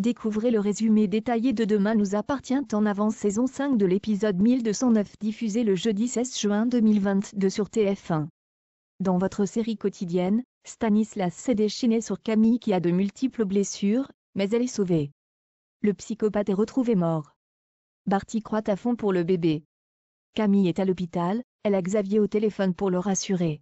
Découvrez le résumé détaillé de Demain nous appartient en avant saison 5 de l'épisode 1209 diffusé le jeudi 16 juin 2022 sur TF1. Dans votre série quotidienne, Stanislas s'est déchaîné sur Camille qui a de multiples blessures, mais elle est sauvée. Le psychopathe est retrouvé mort. Barty croit à fond pour le bébé. Camille est à l'hôpital, elle a Xavier au téléphone pour le rassurer.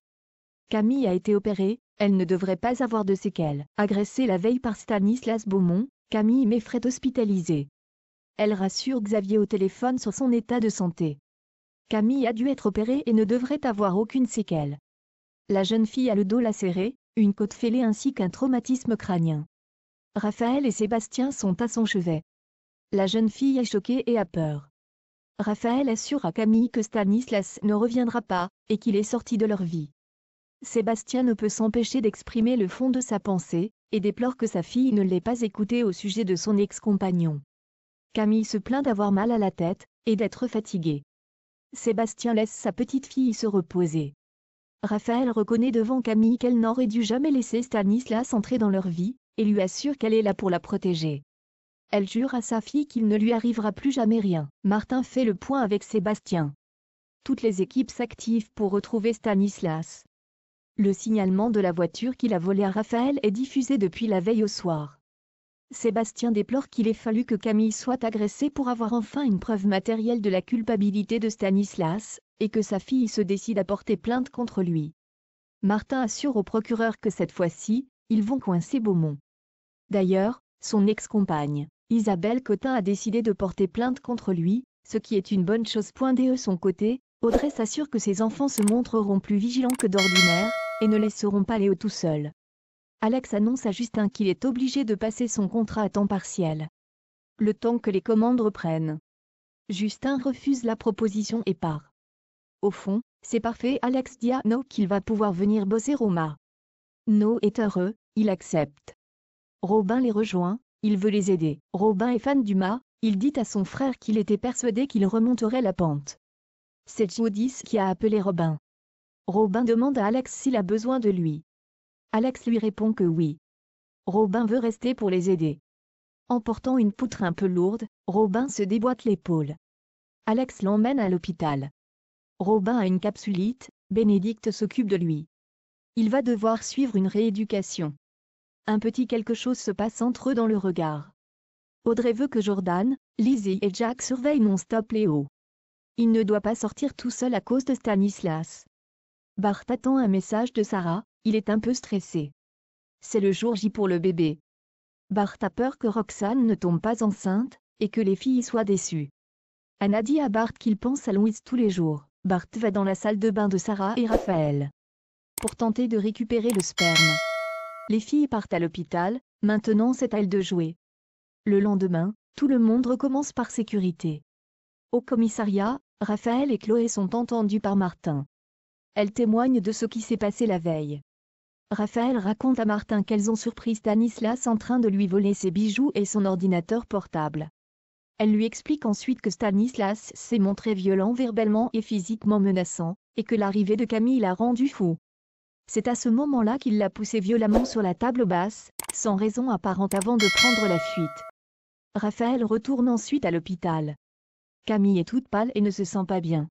Camille a été opérée, elle ne devrait pas avoir de séquelles. Agressée la veille par Stanislas Beaumont, Camille m'effraie hospitalisée. Elle rassure Xavier au téléphone sur son état de santé. Camille a dû être opérée et ne devrait avoir aucune séquelle. La jeune fille a le dos lacéré, une côte fêlée ainsi qu'un traumatisme crânien. Raphaël et Sébastien sont à son chevet. La jeune fille est choquée et a peur. Raphaël assure à Camille que Stanislas ne reviendra pas, et qu'il est sorti de leur vie. Sébastien ne peut s'empêcher d'exprimer le fond de sa pensée, et déplore que sa fille ne l'ait pas écoutée au sujet de son ex-compagnon. Camille se plaint d'avoir mal à la tête, et d'être fatiguée. Sébastien laisse sa petite fille se reposer. Raphaël reconnaît devant Camille qu'elle n'aurait dû jamais laisser Stanislas entrer dans leur vie, et lui assure qu'elle est là pour la protéger. Elle jure à sa fille qu'il ne lui arrivera plus jamais rien. Martin fait le point avec Sébastien. Toutes les équipes s'activent pour retrouver Stanislas. Le signalement de la voiture qu'il a volée à Raphaël est diffusé depuis la veille au soir. Sébastien déplore qu'il ait fallu que Camille soit agressée pour avoir enfin une preuve matérielle de la culpabilité de Stanislas, et que sa fille se décide à porter plainte contre lui. Martin assure au procureur que cette fois-ci, ils vont coincer Beaumont. D'ailleurs, son ex-compagne, Isabelle Cotin a décidé de porter plainte contre lui, ce qui est une bonne chose. De son côté, Audrey s'assure que ses enfants se montreront plus vigilants que d'ordinaire, et ne laisseront pas Léo tout seul. Alex annonce à Justin qu'il est obligé de passer son contrat à temps partiel. Le temps que les commandes reprennent. Justin refuse la proposition et part. Au fond, c'est parfait Alex dit à No qu'il va pouvoir venir bosser au mât. No est heureux, il accepte. Robin les rejoint, il veut les aider. Robin est fan du mât, il dit à son frère qu'il était persuadé qu'il remonterait la pente. C'est Jodis qui a appelé Robin. Robin demande à Alex s'il a besoin de lui. Alex lui répond que oui. Robin veut rester pour les aider. En portant une poutre un peu lourde, Robin se déboîte l'épaule. Alex l'emmène à l'hôpital. Robin a une capsulite, Bénédicte s'occupe de lui. Il va devoir suivre une rééducation. Un petit quelque chose se passe entre eux dans le regard. Audrey veut que Jordan, Lizzie et Jack surveillent non-stop Léo. Il ne doit pas sortir tout seul à cause de Stanislas. Bart attend un message de Sarah, il est un peu stressé. C'est le jour J pour le bébé. Bart a peur que Roxane ne tombe pas enceinte, et que les filles soient déçues. Anna dit à Bart qu'il pense à Louise tous les jours. Bart va dans la salle de bain de Sarah et Raphaël. Pour tenter de récupérer le sperme. Les filles partent à l'hôpital, maintenant c'est à elles de jouer. Le lendemain, tout le monde recommence par sécurité. Au commissariat, Raphaël et Chloé sont entendus par Martin. Elle témoigne de ce qui s'est passé la veille. Raphaël raconte à Martin qu'elles ont surpris Stanislas en train de lui voler ses bijoux et son ordinateur portable. Elle lui explique ensuite que Stanislas s'est montré violent verbalement et physiquement menaçant, et que l'arrivée de Camille l'a rendu fou. C'est à ce moment-là qu'il l'a poussé violemment sur la table basse, sans raison apparente avant de prendre la fuite. Raphaël retourne ensuite à l'hôpital. Camille est toute pâle et ne se sent pas bien.